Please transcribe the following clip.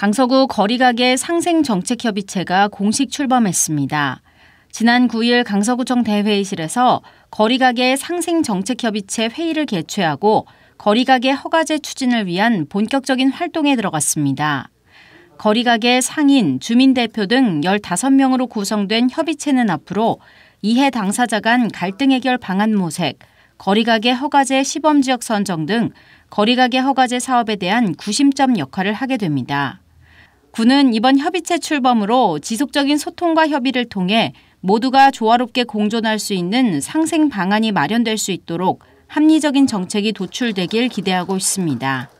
강서구 거리가게 상생정책협의체가 공식 출범했습니다. 지난 9일 강서구청 대회의실에서 거리가게 상생정책협의체 회의를 개최하고 거리가게 허가제 추진을 위한 본격적인 활동에 들어갔습니다. 거리가게 상인, 주민대표 등 15명으로 구성된 협의체는 앞으로 이해 당사자 간 갈등 해결 방안 모색, 거리가게 허가제 시범 지역 선정 등 거리가게 허가제 사업에 대한 구심점 역할을 하게 됩니다. 군은 이번 협의체 출범으로 지속적인 소통과 협의를 통해 모두가 조화롭게 공존할 수 있는 상생 방안이 마련될 수 있도록 합리적인 정책이 도출되길 기대하고 있습니다.